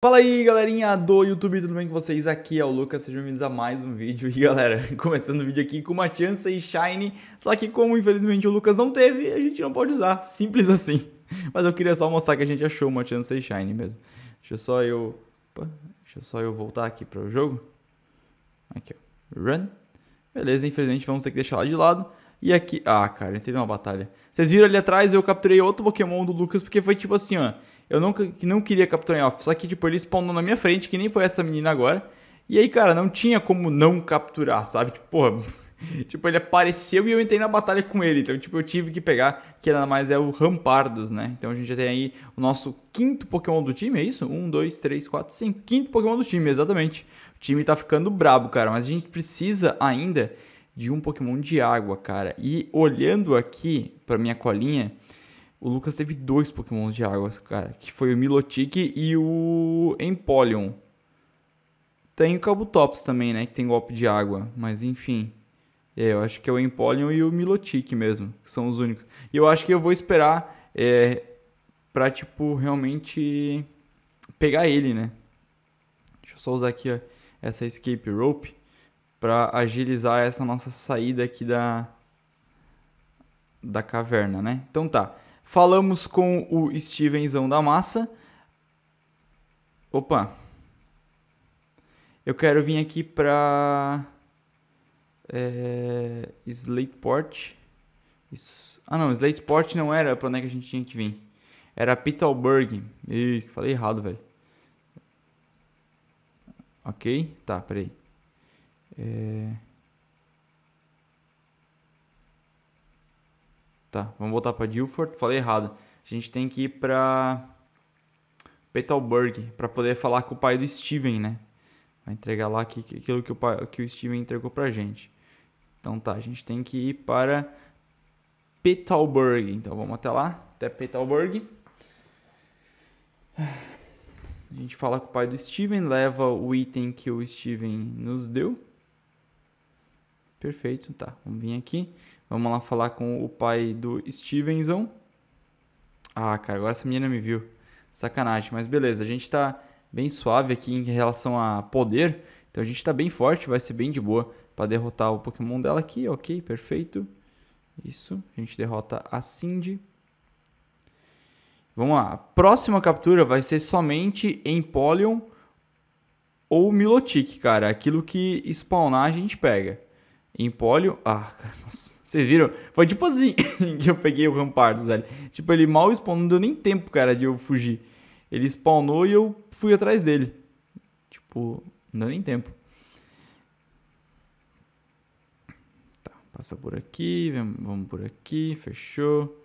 Fala aí galerinha do YouTube, tudo bem com vocês? Aqui é o Lucas, sejam bem-vindos a mais um vídeo E galera, começando o vídeo aqui com uma Chance Shine Só que como infelizmente o Lucas não teve, a gente não pode usar, simples assim Mas eu queria só mostrar que a gente achou uma Chance Shine mesmo Deixa só eu... Opa, deixa só eu voltar aqui para o jogo Aqui ó, run Beleza, infelizmente vamos ter que deixar lá de lado E aqui... Ah cara, eu teve uma batalha Vocês viram ali atrás, eu capturei outro Pokémon do Lucas porque foi tipo assim ó eu não, não queria Capitão Alpha, só que tipo, ele spawnou na minha frente, que nem foi essa menina agora. E aí, cara, não tinha como não capturar, sabe? Tipo, porra, tipo, ele apareceu e eu entrei na batalha com ele. Então, tipo, eu tive que pegar, que nada mais é o Rampardos, né? Então a gente já tem aí o nosso quinto Pokémon do time, é isso? Um, dois, três, quatro, cinco. Quinto Pokémon do time, exatamente. O time tá ficando brabo, cara. Mas a gente precisa ainda de um Pokémon de água, cara. E olhando aqui pra minha colinha, o Lucas teve dois Pokémons de água, cara. Que foi o Milotic e o Empoleon. Tem o Cabotops também, né? Que tem golpe de água. Mas enfim. É, eu acho que é o Empoleon e o Milotic mesmo. Que são os únicos. E eu acho que eu vou esperar é, pra, tipo, realmente pegar ele, né? Deixa eu só usar aqui ó, essa escape rope pra agilizar essa nossa saída aqui da, da caverna, né? Então tá. Falamos com o Stevenzão da Massa. Opa. Eu quero vir aqui para é, Slateport. Isso. Ah, não, Slateport não era para onde é que a gente tinha que vir. Era Pittsburgh. Ih, falei errado, velho. Ok, tá, peraí. É... tá, vamos voltar para Dilfort falei errado. A gente tem que ir para Petalburg para poder falar com o pai do Steven, né? Vai entregar lá aquilo que o, pai, que o Steven entregou a gente. Então tá, a gente tem que ir para Petalburg. Então vamos até lá, até Petalburg. A gente fala com o pai do Steven, leva o item que o Steven nos deu. Perfeito, tá. Vamos vir aqui. Vamos lá falar com o pai do Stevenson. Ah, cara, agora essa menina me viu. Sacanagem, mas beleza. A gente tá bem suave aqui em relação a poder. Então a gente tá bem forte, vai ser bem de boa para derrotar o Pokémon dela aqui. Ok, perfeito. Isso. A gente derrota a Cindy. Vamos lá. A próxima captura vai ser somente em Polion ou Milotic, cara. Aquilo que spawnar a gente pega. Em polio. Ah, cara, nossa. Vocês viram? Foi tipo assim que eu peguei o Rampardos, velho. Tipo, ele mal spawnou, não deu nem tempo, cara, de eu fugir. Ele spawnou e eu fui atrás dele. Tipo, não deu nem tempo. Tá, passa por aqui, vamos por aqui, fechou.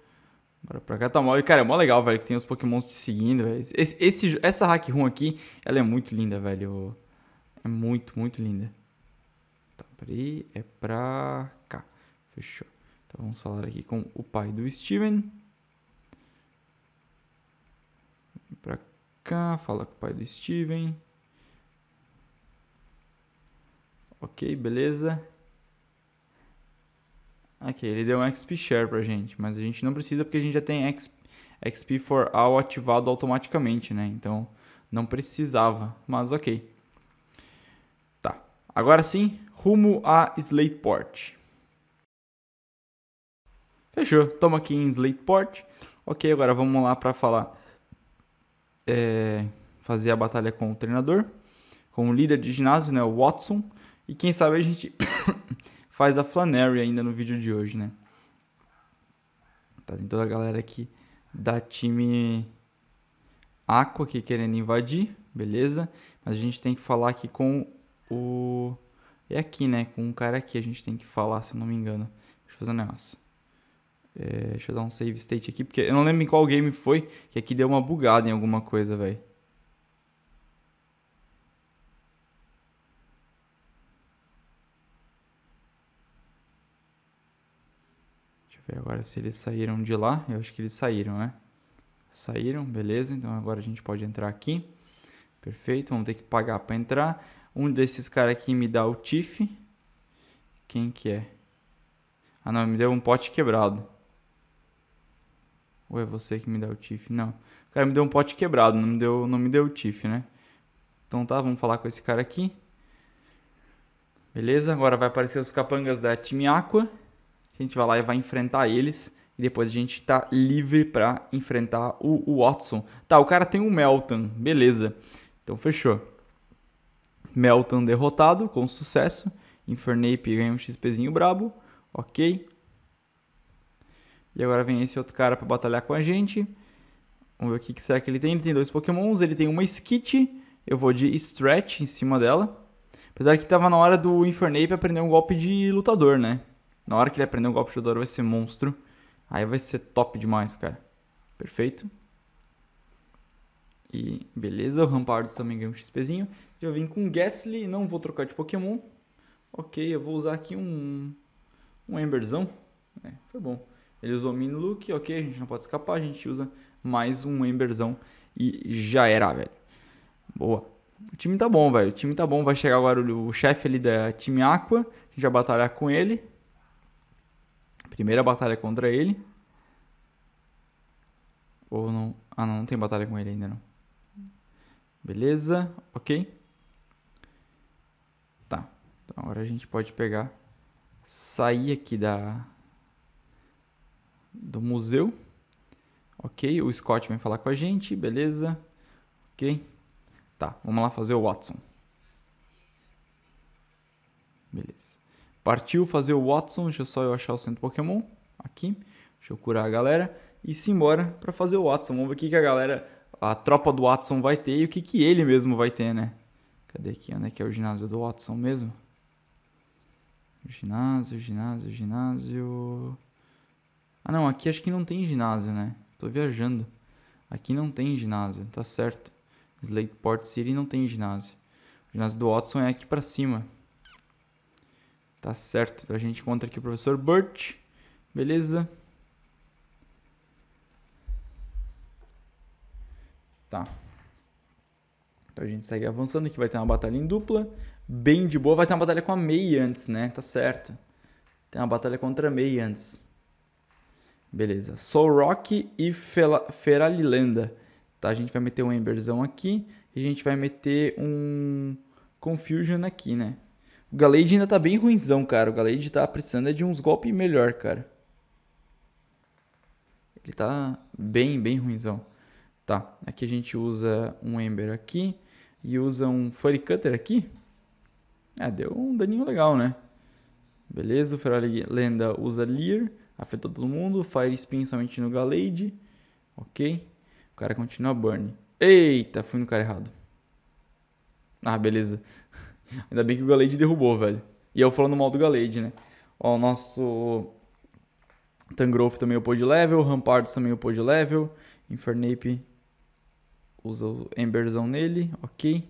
Bora pra cá, tá mal. E, cara, é mó legal, velho, que tem os pokémons te seguindo, velho. Esse, esse, essa hack room aqui, ela é muito linda, velho. É muito, muito linda. Peraí, é pra cá. Fechou. Então vamos falar aqui com o pai do Steven. Vem pra cá, fala com o pai do Steven. Ok, beleza. Ok, ele deu um XP Share pra gente, mas a gente não precisa porque a gente já tem XP, XP for All ativado automaticamente, né? Então não precisava, mas ok. Tá, agora sim, rumo a Slateport. Fechou, estamos aqui em Slateport. Ok, agora vamos lá para falar. É, fazer a batalha com o treinador, com o líder de ginásio, né, o Watson. E quem sabe a gente faz a Flannery ainda no vídeo de hoje, né? Tá, tem toda a galera aqui da time Aqua aqui querendo invadir, beleza? Mas a gente tem que falar aqui com o é aqui, né? Com um cara aqui a gente tem que falar, se eu não me engano. Deixa eu fazer um negócio. É, deixa eu dar um save state aqui, porque eu não lembro em qual game foi, que aqui deu uma bugada em alguma coisa, velho. Deixa eu ver agora se eles saíram de lá. Eu acho que eles saíram, né? Saíram, beleza. Então agora a gente pode entrar aqui. Perfeito, vamos ter que pagar para entrar. Um desses caras aqui me dá o Tiff. Quem que é? Ah, não, me deu um pote quebrado. Ou é você que me dá o Tiff? Não. O cara me deu um pote quebrado, não me deu, não me deu o Tiff, né? Então tá, vamos falar com esse cara aqui. Beleza? Agora vai aparecer os capangas da Time Aqua. A gente vai lá e vai enfrentar eles. E depois a gente tá livre pra enfrentar o, o Watson. Tá, o cara tem o Melton. Beleza. Então fechou. Melton derrotado com sucesso. Infernape ganha um XPzinho brabo. Ok. E agora vem esse outro cara para batalhar com a gente. Vamos ver o que, que será que ele tem. Ele tem dois pokémons, ele tem uma Skit. Eu vou de Stretch em cima dela. Apesar que tava na hora do Infernape aprender um golpe de lutador, né? Na hora que ele aprender um golpe de lutador vai ser monstro. Aí vai ser top demais, cara. Perfeito. E beleza, o Rampardos também ganhou um XPzinho. Já vim com Ghastly, não vou trocar de Pokémon. Ok, eu vou usar aqui um, um Emberzão. É, foi bom. Ele usou Miniluk, ok, a gente não pode escapar, a gente usa mais um Emberzão e já era, velho. Boa. O time tá bom, velho. O time tá bom. Vai chegar agora o chefe ali da Time Aqua. A gente vai batalhar com ele. Primeira batalha contra ele. Ou não. Ah, não, não tem batalha com ele ainda não. Beleza? Ok? Tá. Então, agora a gente pode pegar, sair aqui da do museu. Ok, o Scott vem falar com a gente, beleza? Ok. Tá, vamos lá fazer o Watson. Beleza. Partiu fazer o Watson, deixa só eu achar o centro Pokémon aqui. Deixa eu curar a galera e simbora para fazer o Watson. Vamos ver o que a galera a tropa do Watson vai ter e o que, que ele mesmo vai ter, né? Cadê aqui? Onde é que é o ginásio do Watson mesmo? Ginásio, ginásio, ginásio. Ah, não, aqui acho que não tem ginásio, né? Tô viajando. Aqui não tem ginásio, tá certo. Slateport City não tem ginásio. O ginásio do Watson é aqui para cima. Tá certo. Então a gente encontra aqui o professor Burt. Beleza? Tá. Então a gente segue avançando aqui, vai ter uma batalha em dupla, bem de boa. Vai ter uma batalha com a Mei antes, né? Tá certo. Tem uma batalha contra a Mei antes. Beleza. sou Rock e feralilenda Feralilanda. Tá, a gente vai meter um Emberzão aqui e a gente vai meter um Confusion aqui, né? O Galade ainda tá bem ruimzão, cara. O Galade tá precisando é de uns golpes melhor, cara. Ele tá bem, bem ruimzão. Tá, aqui a gente usa um Ember aqui e usa um Furry Cutter aqui. É, deu um daninho legal, né? Beleza, o Ferrari Lenda usa Leer, afetou todo mundo. Fire Spin somente no Galade. Ok, o cara continua Burn. Eita, fui no cara errado. Ah, beleza. Ainda bem que o Galade derrubou, velho. E eu falando mal do Galade, né? Ó, o nosso Tangrowth também upou de level, Rampardos também upou de level, Infernape usa o Emberzão nele, ok.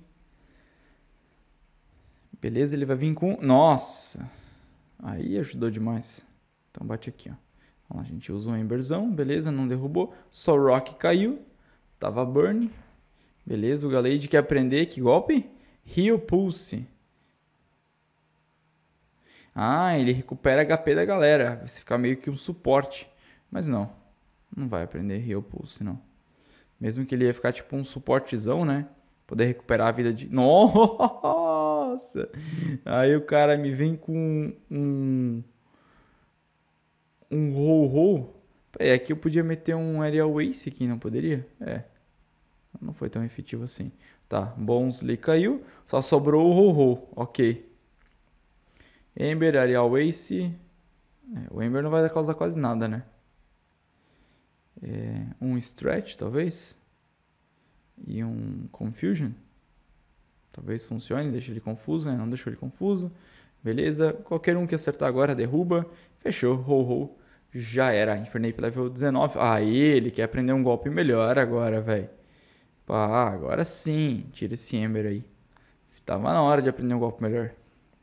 Beleza, ele vai vir com... Nossa! Aí ajudou demais. Então bate aqui, ó. a gente usa um Emberzão, beleza, não derrubou. Só Rock caiu, tava Burn. Beleza, o Gallade quer aprender que golpe? Rio Pulse. Ah, ele recupera HP da galera. Vai ficar meio que um suporte. Mas não, não vai aprender Rio Pulse, não. Mesmo que ele ia ficar tipo um suportezão, né? Poder recuperar a vida de. Nossa! Aí o cara me vem com um. Um roll-roll. Peraí, é, aqui eu podia meter um Aerial Ace aqui, não poderia? É. Não foi tão efetivo assim. Tá, Bonsley caiu. Só sobrou o Ho-Ho. Ok. Ember, Aerial Ace. É, o Ember não vai causar quase nada, né? é, um stretch, talvez, e um confusion. Talvez funcione, deixa ele confuso, né? Não deixou ele confuso. Beleza, qualquer um que acertar agora derruba. Fechou, ho ho. Já era, Infernape level 19. Aí, ah, ele quer aprender um golpe melhor agora, velho. pa agora sim, tira esse Ember aí. Tava na hora de aprender um golpe melhor.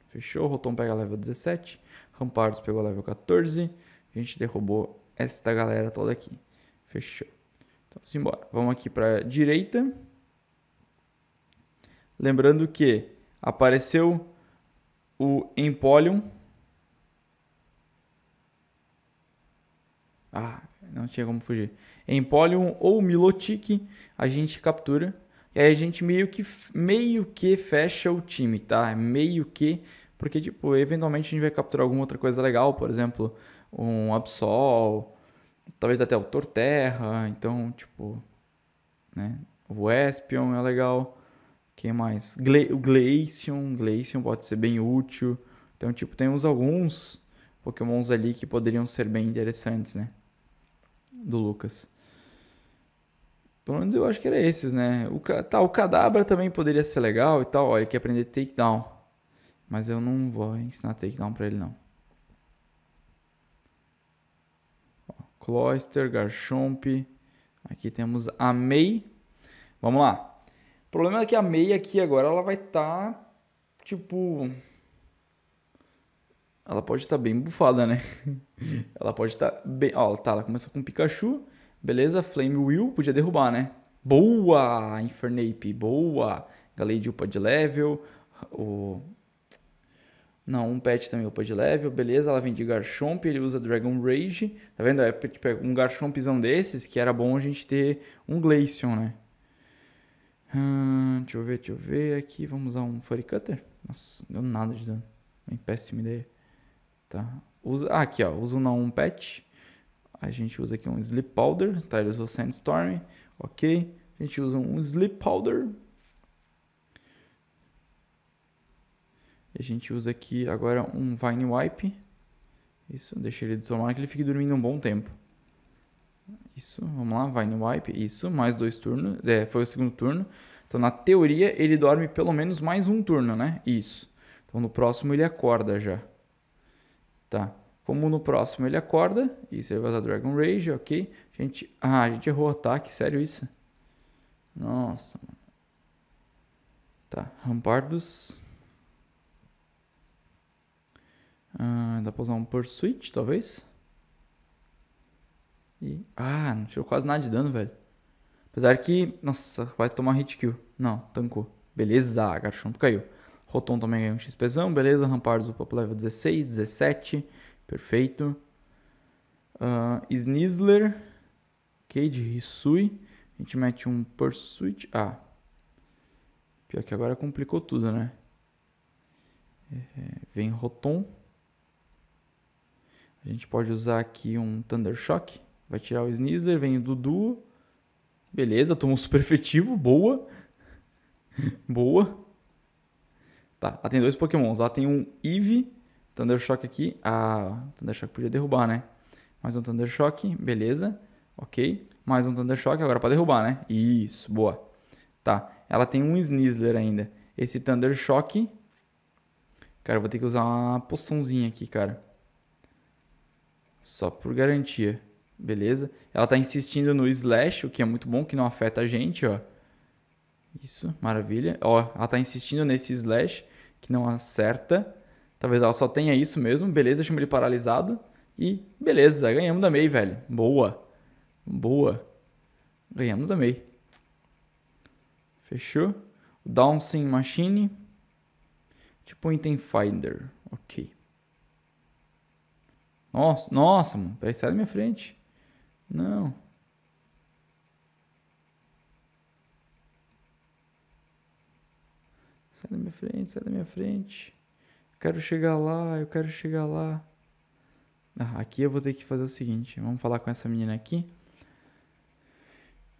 Fechou, Rotom pega level 17. Rampardos pegou level 14. A gente derrubou esta galera toda aqui. Fechou. Então, simbora. Vamos aqui para direita. Lembrando que apareceu o Empolium Ah, não tinha como fugir. Empolium ou Milotic a gente captura. E aí a gente meio que, meio que fecha o time, tá? É meio que. Porque, tipo, eventualmente a gente vai capturar alguma outra coisa legal. Por exemplo, um Absol talvez até o Torterra, então, tipo, né? O Espion é legal. Quem mais? Gle o Glaceon, Glaceon pode ser bem útil. Então, tipo, temos alguns pokémons ali que poderiam ser bem interessantes, né? Do Lucas. Pelo menos eu acho que era esses, né? O, tá, o Cadabra também poderia ser legal e tal. Olha, ele quer aprender Takedown. Mas eu não vou ensinar Takedown pra ele, não. Cloister, Garchomp. Aqui temos a MEI. Vamos lá. O problema é que a MEI aqui agora ela vai estar, tá, tipo... Ela pode estar tá bem bufada, né? ela pode estar tá bem... Ó, tá, ela começou com Pikachu. Beleza, Flame Will, podia derrubar, né? Boa, Infernape, boa. Galei de upa de level. O não, um pet também upa de level, beleza. Ela vem de Garchomp, ele usa Dragon Rage. Tá vendo? É tipo, é um Garchompzão desses que era bom a gente ter um Glaceon, né? Hum, deixa eu ver, deixa eu ver aqui. Vamos usar um Furry Cutter? Nossa, não deu nada de dano. Uma péssima ideia. Tá. Usa, ah, aqui, ó. Usa um, não, um pet. A gente usa aqui um Sleep Powder. Tá, ele usou Sandstorm. Ok. A gente usa um Sleep Powder. A gente usa aqui agora um Vine Wipe. Isso, deixa ele tomar que ele fique dormindo um bom tempo. Isso, vamos lá, Vine Wipe. Isso, mais dois turnos. É, foi o segundo turno. Então, na teoria, ele dorme pelo menos mais um turno, né? Isso. Então, no próximo ele acorda já. Tá. Como no próximo ele acorda, isso ele vai usar Dragon Rage, ok. A gente... Ah, a gente errou o ataque, sério isso? Nossa, mano. Tá, Rampardos... Ah, dá pra usar um Pursuit, talvez? E... Ah, não tirou quase nada de dano, velho. Apesar que... Nossa, quase tomar hit kill. Não, tancou. Beleza, Garchomp caiu. Rotom também ganhou um XPzão, beleza. Rampardos upa pro level 16, 17. Perfeito. Uh, ah, Snizzler. Cade, Hisui. A gente mete um Pursuit. Ah. Pior que agora complicou tudo, né? É, vem Rotom. A gente pode usar aqui um Thunder Shock. Vai tirar o Sneasler, vem o Dudu. Beleza, tomou um super efetivo, boa. boa. Tá, ela tem dois pokémons. Lá tem um Eve, Thunder Shock aqui. Ah, Thunder Shock podia derrubar, né? Mais um Thunder Shock, beleza. Ok. Mais um Thunder Shock, agora para derrubar, né? Isso, boa. Tá, ela tem um Sneasler ainda. Esse Thunder Shock... Cara, eu vou ter que usar uma poçãozinha aqui, cara. Só por garantia, beleza? Ela está insistindo no slash, o que é muito bom, que não afeta a gente, ó. Isso, maravilha. Ó, ela está insistindo nesse slash, que não acerta. Talvez ela só tenha isso mesmo, beleza, chama ele paralisado. E beleza, ganhamos da MEI, velho. Boa, boa. Ganhamos da MEI. Fechou? Downswing Machine. Tipo um item finder. Ok. Nossa, nossa, mano, peraí, sai da minha frente. Não. Sai da minha frente, sai da minha frente. quero chegar lá, eu quero chegar lá. Ah, aqui eu vou ter que fazer o seguinte, vamos falar com essa menina aqui.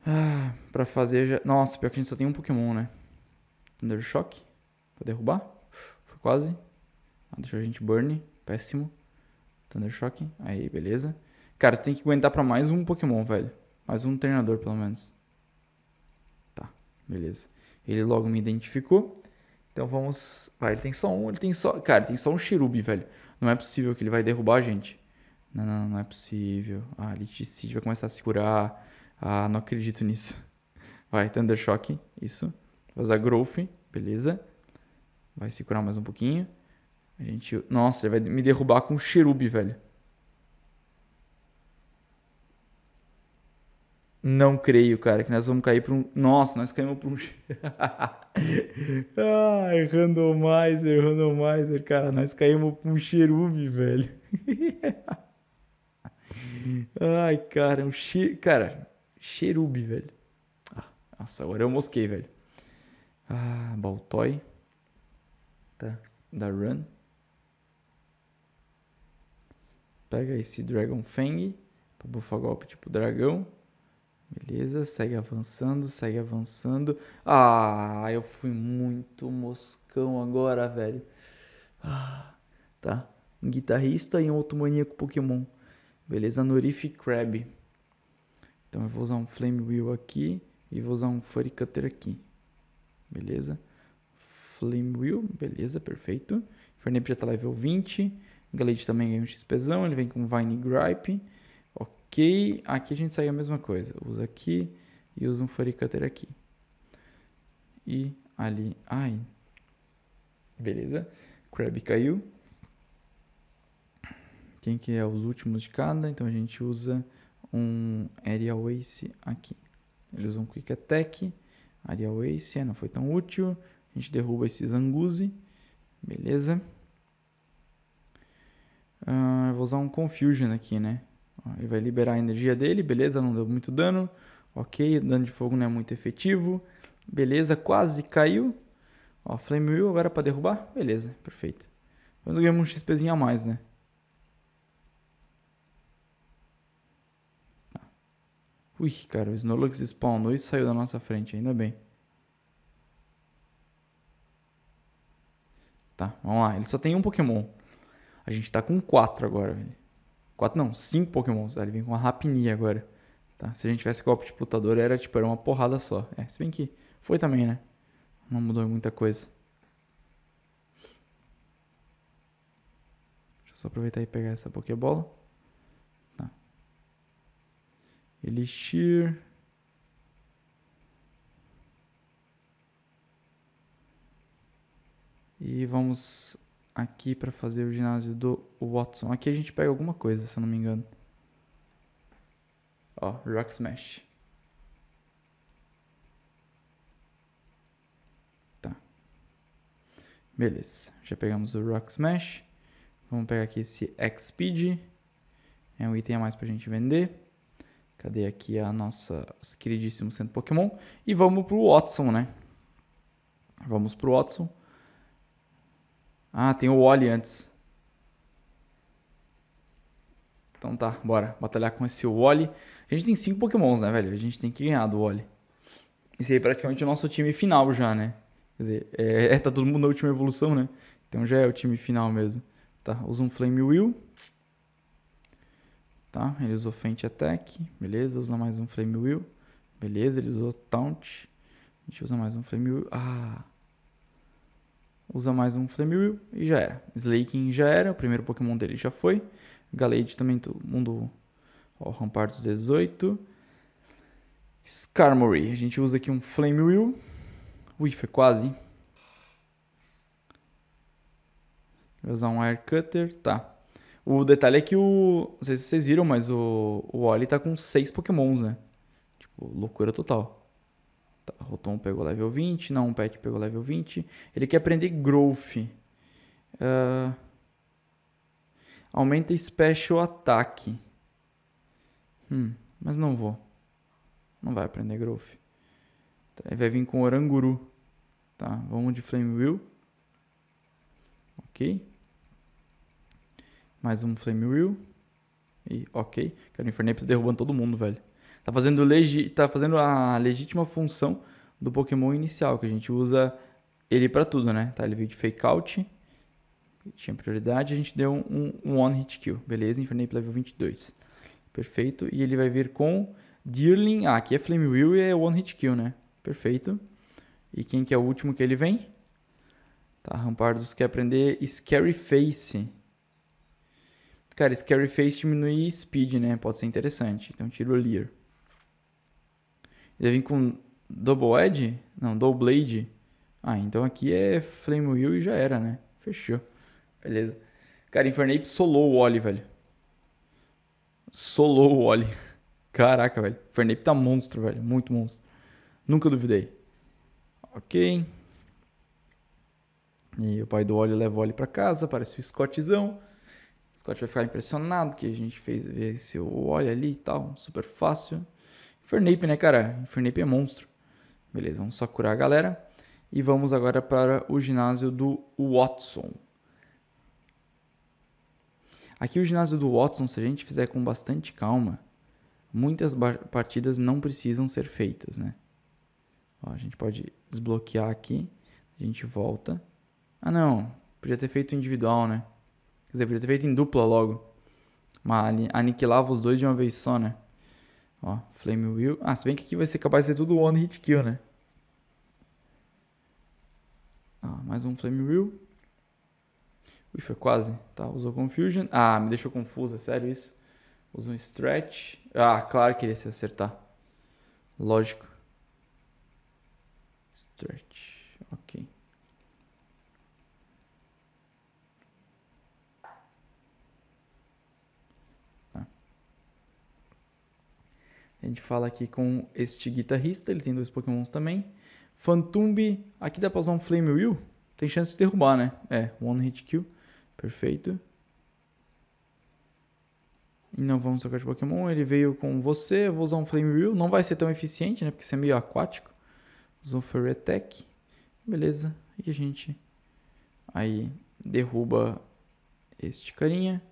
Ah, pra fazer já... Nossa, pior que a gente só tem um Pokémon, né? Thunder Shock. Pra derrubar. Foi quase. Ah, deixou a gente burn. Péssimo. Thunder Shock. Aí, beleza. Cara, tu tem que aguentar pra mais um Pokémon, velho. Mais um treinador, pelo menos. Tá, beleza. Ele logo me identificou. Então vamos. Vai, ah, ele tem só um. Ele tem só. Cara, tem só um Cherubi, velho. Não é possível que ele vai derrubar a gente. Não, não, não é possível. Ah, Liticid vai começar a se curar. Ah, não acredito nisso. Vai, Thundershock. Shock. Isso. Vai usar Growth. Beleza. Vai se curar mais um pouquinho. A gente. Nossa, ele vai me derrubar com um cherube, velho. Não creio, cara, que nós vamos cair para um. Nossa, nós caímos para um. Ai, ah, randomizer, randomizer, cara, nós caímos para um cherube, velho. Ai, cara, um che... cara, cherube, velho. Ah, nossa, agora eu mosquei, velho. Ah, Baltoy. Tá. Da Run. Pega esse Dragon Fang para bufar golpe tipo dragão. Beleza, segue avançando, segue avançando. Ah, eu fui muito moscão agora, velho. Ah, tá. Um guitarrista e um outro maníaco Pokémon. Beleza, Norif Crab. Então eu vou usar um Flame Wheel aqui e vou usar um Furry Cutter aqui. Beleza? Flame Wheel, beleza, perfeito. Farnip já tá level 20. Glade também ganha um XPzão, ele vem com Vine Gripe. Ok, aqui a gente sai a mesma coisa. Usa aqui e usa um Furry Cutter aqui. E ali, ai. Beleza, Crab caiu. Quem que é os últimos de cada, então a gente usa um Aerial Ace aqui. Ele usa um Quick Attack, Aerial Ace, é, não foi tão útil. A gente derruba esse Zanguzi, beleza. Uh, eu vou usar um Confusion aqui, né? ele vai liberar a energia dele, beleza, não deu muito dano. Ok, o dano de fogo não é muito efetivo. Beleza, quase caiu. Ó, Flame Will agora para derrubar. Beleza, perfeito. Mas ganhamos um XPzinho a mais, né? Tá. Ui, cara, o Snorlax spawnou e saiu da nossa frente, ainda bem. Tá, vamos lá. Ele só tem um Pokémon. A gente tá com 4 agora, velho. 4 não, 5 Pokémons. ele vem com uma Rapini agora. Tá? Se a gente tivesse golpe de Plutador, era tipo, era uma porrada só. É, se bem que foi também, né? Não mudou muita coisa. Deixa eu só aproveitar e pegar essa Pokébola. Tá. Elixir. E vamos aqui para fazer o ginásio do Watson. Aqui a gente pega alguma coisa, se eu não me engano. Ó, Rock Smash. Tá. Beleza. Já pegamos o Rock Smash. Vamos pegar aqui esse Xpeed. É um item a mais pra gente vender. Cadê aqui a nossa queridíssimo centro Pokémon? E vamos pro Watson, né? Vamos pro Watson. Ah, tem o Wally antes. Então tá, bora batalhar com esse Wally. A gente tem cinco pokémons, né, velho? A gente tem que ganhar do Wally. Esse aí é praticamente o nosso time final já, né? Quer dizer, é, é, tá todo mundo na última evolução, né? Então já é o time final mesmo. Tá, usa um Flame Will. Tá, ele usou Faint Attack. Beleza, usa mais um Flame Will. Beleza, ele usou Taunt. A gente usa mais um Flame Will. Ah, usa mais um Flamewill e já era. Slaking já era, o primeiro Pokémon dele já foi. Galade também, todo mundo. Ó, Rampartos 18. Skarmory, a gente usa aqui um Flamewill. Ui, foi quase. Vou usar um Air Cutter, tá. O detalhe é que o. Não sei se vocês viram, mas o, o Oli tá com 6 Pokémons, né? Tipo, loucura total. Tá, o Tom pegou level 20, não, o Pet pegou level 20. Ele quer aprender Growth. Uh, aumenta Special Ataque. Hum, mas não vou. Não vai aprender Growth. Tá, ele vai vir com Oranguru. Tá, vamos de Flame Wheel. Ok. Mais um Flame Wheel. E ok. Quero o Infernape derrubando todo mundo, velho. Tá fazendo, legi tá fazendo a legítima função do Pokémon inicial, que a gente usa ele para tudo, né? Tá, ele veio de fake out, tinha prioridade, a gente deu um, um one hit kill, beleza? Infernape level 22. Perfeito. E ele vai vir com Deerling. Ah, aqui é Flame Will e é one hit kill, né? Perfeito. E quem que é o último que ele vem? Tá, Rampardos quer aprender Scary Face. Cara, Scary Face diminui speed, né? Pode ser interessante. Então tiro o Leer. Ele vem com Double Edge? Não, Double Blade. Ah, então aqui é Flame Wheel e já era, né? Fechou. Beleza. Cara, Infernape solou o Oli, velho. Solou o Oli. Caraca, velho. Infernape tá monstro, velho. Muito monstro. Nunca duvidei. Ok. E o pai do Oli leva o Oli pra casa. Parece o Scottzão. O Scott vai ficar impressionado que a gente fez esse Oli ali e tal. Super fácil. Fernape, né, cara? Fernape é monstro. Beleza, vamos só curar a galera. E vamos agora para o ginásio do Watson. Aqui o ginásio do Watson, se a gente fizer com bastante calma, muitas partidas não precisam ser feitas, né? Ó, a gente pode desbloquear aqui, a gente volta. Ah não, podia ter feito individual, né? Quer dizer, podia ter feito em dupla logo. Mas aniquilava os dois de uma vez só, né? Ó, Flame Will. Ah, se bem que aqui vai ser capaz de ser tudo One Hit Kill, né? Ah, mais um Flame Will. Ui, foi quase. Tá, usou Confusion. Ah, me deixou confuso, é sério isso? Usa um Stretch. Ah, claro que ele ia se acertar. Lógico. Stretch, ok. A gente fala aqui com este guitarrista, ele tem dois pokémons também. Fantumbi, aqui dá pra usar um Flame Will? Tem chance de derrubar, né? É, One Hit Kill, perfeito. E não vamos trocar de Pokémon, ele veio com você, eu vou usar um Flame Will. Não vai ser tão eficiente, né? Porque você é meio aquático. Usou Fairy Attack, beleza. E a gente aí derruba este carinha.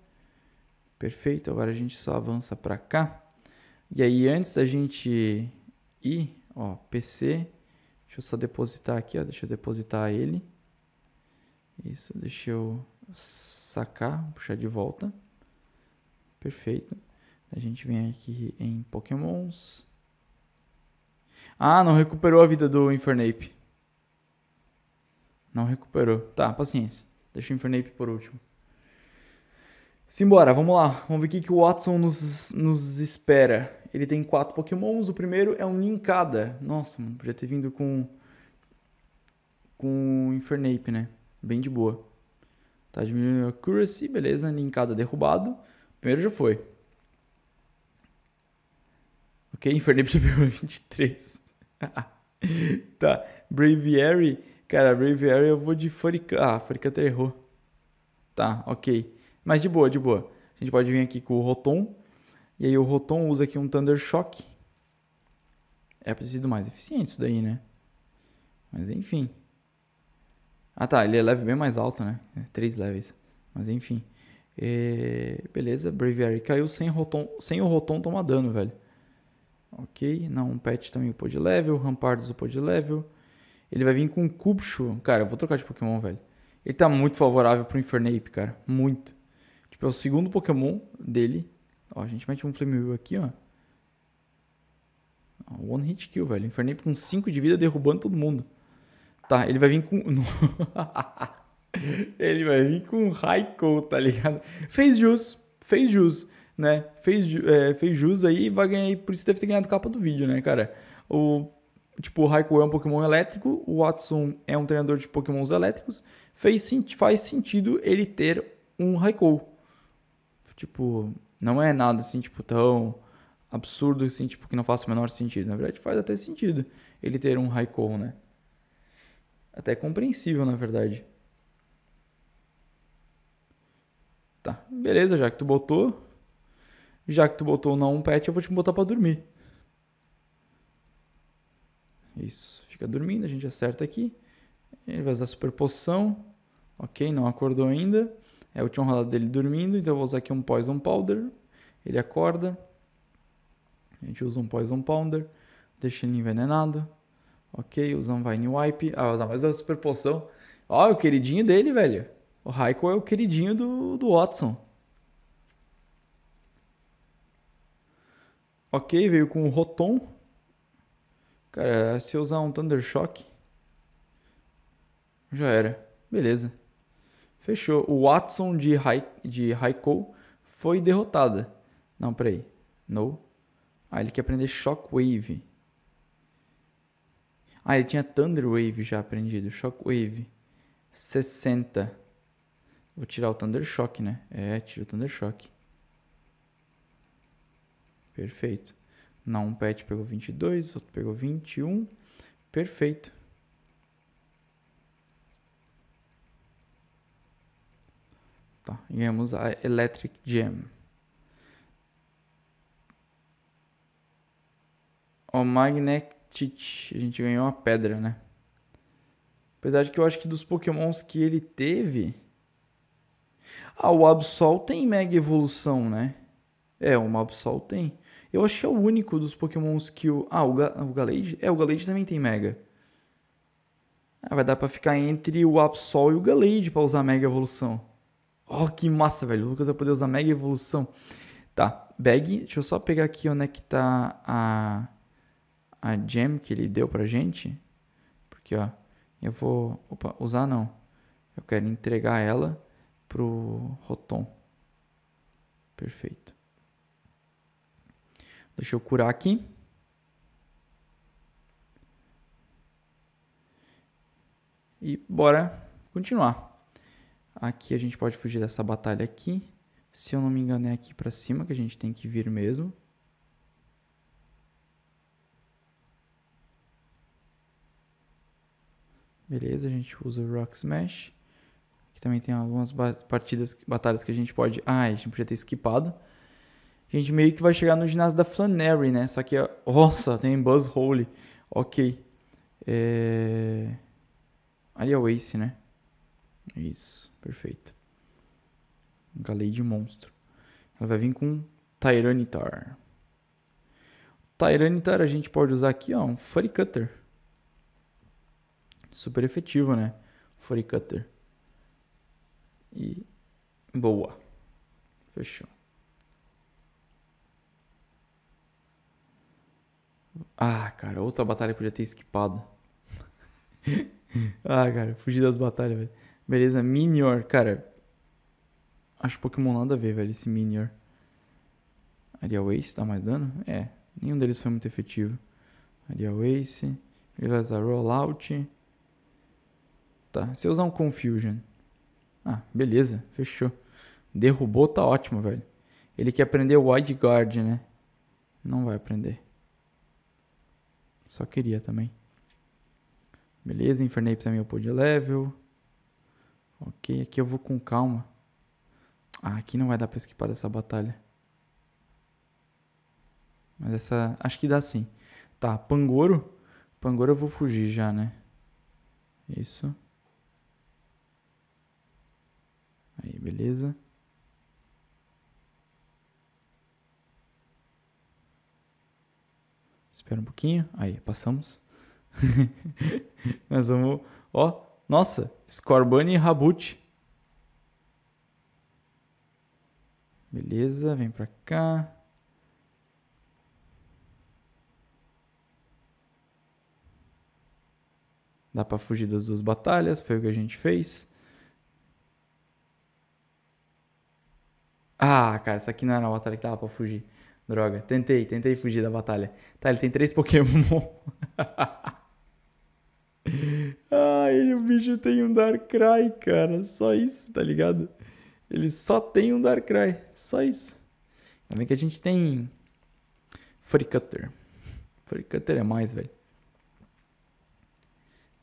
Perfeito, agora a gente só avança para cá. E aí, antes da gente ir, ó, PC, deixa eu só depositar aqui, ó, deixa eu depositar ele. Isso, deixa eu sacar, puxar de volta. Perfeito. A gente vem aqui em Pokémons. Ah, não recuperou a vida do Infernape. Não recuperou. Tá, paciência. Deixa o Infernape por último. Simbora, vamos lá. Vamos ver o que, que o Watson nos, nos espera. Ele tem quatro pokémons. O primeiro é um Nincada. Nossa, mano, podia ter vindo com... Com Infernape, né? Bem de boa. Tá diminuindo a accuracy, beleza. Nincada derrubado. primeiro já foi. Ok, Infernape já pegou 23. tá, Braviary. Cara, Braviary eu vou de Furica. Ah, Furicater errou. Tá, ok. Mas de boa, de boa. A gente pode vir aqui com o Rotom. E aí o Rotom usa aqui um Thunder Shock. É preciso mais eficiente isso daí, né? Mas enfim. Ah tá, ele é leve bem mais alto, né? É, três levels. Mas enfim. É... Beleza, Braviary caiu sem, rotom... sem o Rotom tomar dano, velho. Ok, não, Pet também upou de level, Rampardos upou de level. Ele vai vir com Cubcho. Cara, eu vou trocar de Pokémon, velho. Ele tá muito favorável pro Infernape, cara. Muito. Tipo, é o segundo Pokémon dele Ó, a gente mete um Flame Wheel aqui, ó. ó. One hit kill, velho. Infernape com 5 de vida derrubando todo mundo. Tá, ele vai vir com... ele vai vir com Raikou, tá ligado? Fez jus, fez jus, né? Fez, é, fez jus aí e vai ganhar... Por isso deve ter ganhado capa do vídeo, né, cara? O tipo, o Raikou é um Pokémon elétrico, o Watson é um treinador de Pokémons elétricos, fez, faz sentido ele ter um Raikou. Tipo, não é nada assim, tipo, tão absurdo assim, tipo, que não faça o menor sentido. Na verdade, faz até sentido ele ter um Raikou, né? Até compreensível, na verdade. Tá, beleza, já que tu botou. Já que tu botou não um pet, eu vou te botar para dormir. Isso, fica dormindo, a gente acerta aqui. Ele vai usar super poção. Ok, não acordou ainda. É a última rodada dele dormindo, então eu vou usar aqui um Poison Powder. Ele acorda. A gente usa um Poison Powder. Deixa ele envenenado. Ok, usa um Vine Wipe. Ah, usar mais uma super poção. Ó, oh, é o queridinho dele, velho. O Raiko é o queridinho do, do Watson. Ok, veio com o Rotom. Cara, se eu usar um Thunder Shock, já era. Beleza. Fechou. O Watson de, Raikou de foi derrotada. Não, peraí. No. Ah, ele quer aprender Shockwave. Ah, ele tinha Thunderwave já aprendido. Shockwave. 60. Vou tirar o Thunder Shock, né? É, tira o Thunder Shock. Perfeito. Não, um pet pegou 22, outro pegou 21. Perfeito. tá? a Electric Gem, O Magnetic, a gente ganhou a pedra, né? Apesar de que eu acho que dos pokémons que ele teve... Ah, o Absol tem Mega Evolução, né? É, o Absol tem. Eu acho que é o único dos pokémons que o... Ah, o, Ga... o Galade? É, o Galade também tem Mega. Ah, vai dar pra ficar entre o Absol e o Galade pra usar Mega Evolução. Oh, que massa, velho. O Lucas vai poder usar mega evolução. Tá, bag. Deixa eu só pegar aqui onde é que tá a, a gem que ele deu pra gente. Porque, ó, eu vou... Opa, usar não. Eu quero entregar ela pro Rotom. Perfeito. Deixa eu curar aqui. E bora continuar. Aqui a gente pode fugir dessa batalha aqui. Se eu não me engano, é aqui para cima que a gente tem que vir mesmo. Beleza, a gente usa o Rock Smash. Aqui também tem algumas partidas, batalhas que a gente pode... Ah, a gente podia ter skipado. A gente meio que vai chegar no ginásio da Flannery, né? Só que, nossa, tem Buzz Hole. Ok. É... Ali é o Ace, né? Isso, perfeito. de Monstro. Ela vai vir com Tyranitar. Tyranitar a gente pode usar aqui, ó, um Furry Cutter. Super efetivo, né? Furry Cutter. E boa. Fechou. Ah, cara, outra batalha podia ter esquipado. ah, cara, fugir das batalhas, velho. Beleza, Minior, cara. Acho Pokémon nada a ver, velho, esse Minior. Arial Ace dá mais dano? É, nenhum deles foi muito efetivo. Arial Ace, ele vai usar Rollout. Tá, se eu usar um Confusion. Ah, beleza, fechou. Derrubou, tá ótimo, velho. Ele quer aprender o Wide Guard, né? Não vai aprender. Só queria também. Beleza, Infernape também upou de level. Ok, aqui eu vou com calma. Ah, aqui não vai dar pra esquipar dessa batalha. Mas essa... Acho que dá sim. Tá, Pangoro. Pangoro eu vou fugir já, né? Isso. Aí, beleza. Espera um pouquinho. Aí, passamos. Nós vamos... Ó, nossa, Scorbunny e Rabut. Beleza, vem pra cá. Dá pra fugir das duas batalhas, foi o que a gente fez. Ah, cara, essa aqui não era uma batalha que dava pra fugir. Droga, tentei, tentei fugir da batalha. Tá, ele tem três Pokémon. Ai, o bicho tem um Darkrai, cara. Só isso, tá ligado? Ele só tem um Darkrai. Só isso. Ainda bem que a gente tem. Free Cutter. é mais, velho.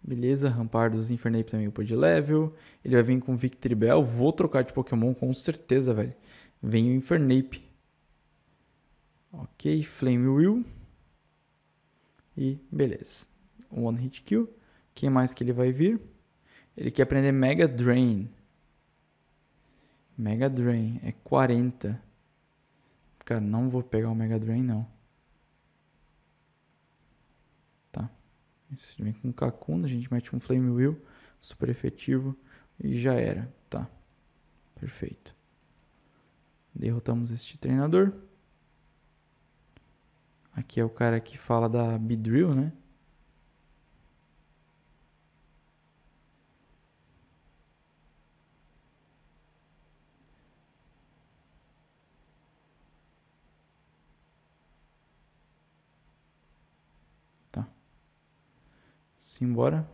Beleza, Rampar dos Infernape também upou de level. Ele vai vir com Victory Bell. Vou trocar de Pokémon com certeza, velho. Vem o Infernape. Ok, Flame Will. E beleza. One Hit Kill. Quem mais que ele vai vir? Ele quer aprender Mega Drain. Mega Drain é 40. Cara, não vou pegar o Mega Drain, não. Tá. ele vem com Kakuna, a gente mete um Flame Wheel, super efetivo e já era. Tá. Perfeito. Derrotamos este treinador. Aqui é o cara que fala da Bidrill, né? Simbora.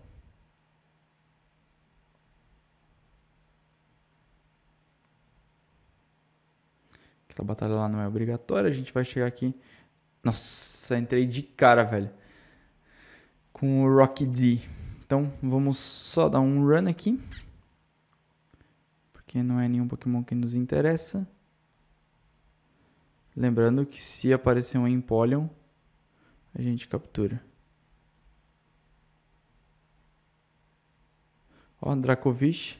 Aquela batalha lá não é obrigatória. A gente vai chegar aqui. Nossa, entrei de cara, velho. Com o Rock D. Então, vamos só dar um run aqui. Porque não é nenhum Pokémon que nos interessa. Lembrando que se aparecer um Empoleon, a gente captura. Ó, Dracovic.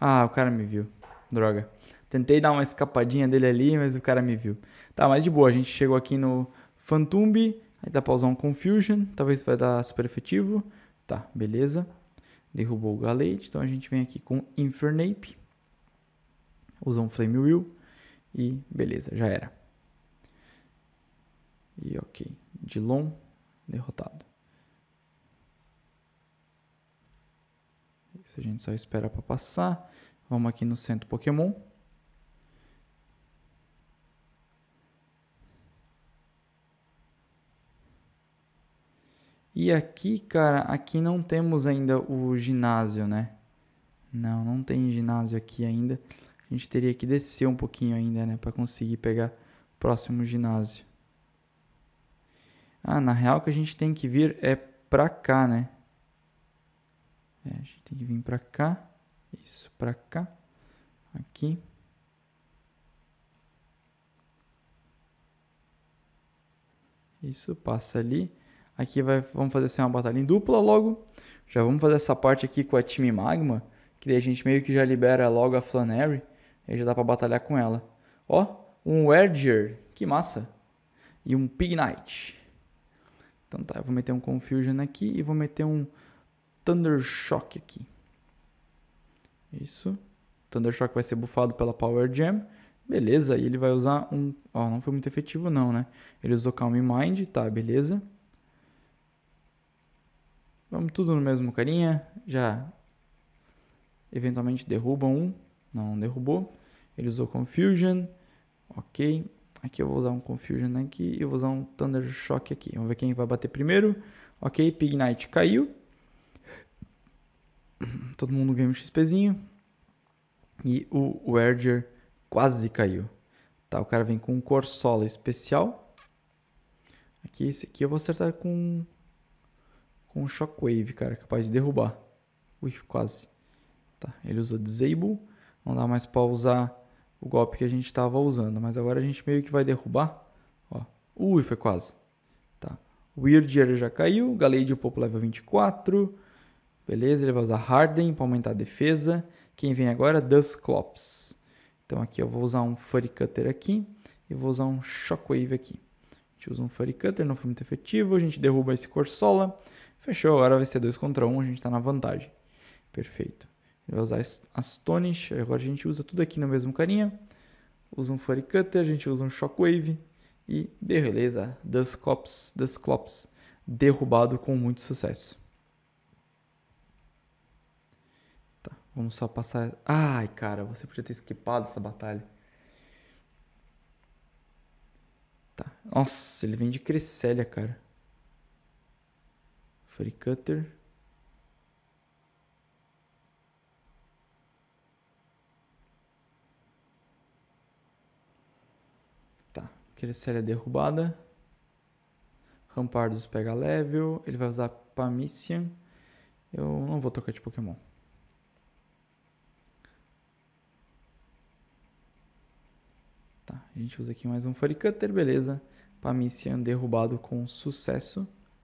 Ah, o cara me viu. Droga. Tentei dar uma escapadinha dele ali, mas o cara me viu. Tá, mas de boa, a gente chegou aqui no Fantumbi. Aí dá pra usar um Confusion. Talvez vai dar super efetivo. Tá, beleza. Derrubou o Galate. Então a gente vem aqui com Infernape. Usa um Flame Will. E beleza, já era. E ok. Dilon derrotado. Isso a gente só espera para passar. Vamos aqui no centro Pokémon. E aqui, cara, aqui não temos ainda o ginásio, né? Não, não tem ginásio aqui ainda. A gente teria que descer um pouquinho ainda, né? Para conseguir pegar o próximo ginásio. Ah, na real que a gente tem que vir é pra cá, né? É, a gente tem que vir pra cá. Isso, pra cá. Aqui. Isso, passa ali. Aqui vai, vamos fazer assim, uma batalha em dupla logo. Já vamos fazer essa parte aqui com a time Magma. Que daí a gente meio que já libera logo a Flannery. Aí já dá pra batalhar com ela. Ó, um Werdier. Que massa. E um Pig Knight. Então tá, eu vou meter um Confusion aqui e vou meter um Thunder Shock aqui. Isso. Thunder Shock vai ser bufado pela Power Jam. Beleza, e ele vai usar um... Ó, não foi muito efetivo não, né? Ele usou Calm Mind, tá, beleza. Vamos tudo no mesmo carinha. Já eventualmente derruba um. Não, derrubou. Ele usou Confusion. Ok. Aqui eu vou usar um Confusion aqui e vou usar um Thunder Shock aqui. Vamos ver quem vai bater primeiro. Ok, Pignite caiu. Todo mundo ganhou um XPzinho. E o Werger quase caiu. Tá, o cara vem com um Corsola especial. Aqui, esse aqui eu vou acertar com com um Shockwave, cara, capaz de derrubar. Ui, quase. Tá, ele usou Disable. Não dá mais pra usar o golpe que a gente estava usando. Mas agora a gente meio que vai derrubar. Ó. Ui, foi quase. Tá. O Weirdier já caiu. Galeide Popo level 24. Beleza, ele vai usar Harden para aumentar a defesa. Quem vem agora? Dusclops. Então aqui eu vou usar um Furry Cutter aqui. E vou usar um Shockwave aqui. A gente usa um Furry Cutter, não foi muito efetivo. A gente derruba esse Corsola. Fechou, agora vai ser 2 contra 1, um, a gente está na vantagem. Perfeito. Vai usar Astonish, agora a gente usa tudo aqui no mesmo carinha. Usa um Furry Cutter, a gente usa um Shockwave. E beleza, Dusclops, Dusclops derrubado com muito sucesso. Tá, vamos só passar... Ai, cara, você podia ter esquipado essa batalha. Tá, nossa, ele vem de Cresselia, cara. Furry Cutter... Cresselia é derrubada. Rampardos pega level. Ele vai usar Pamician. Eu não vou trocar de Pokémon. Tá, a gente usa aqui mais um Furry Cutter, beleza. Pamician derrubado com sucesso.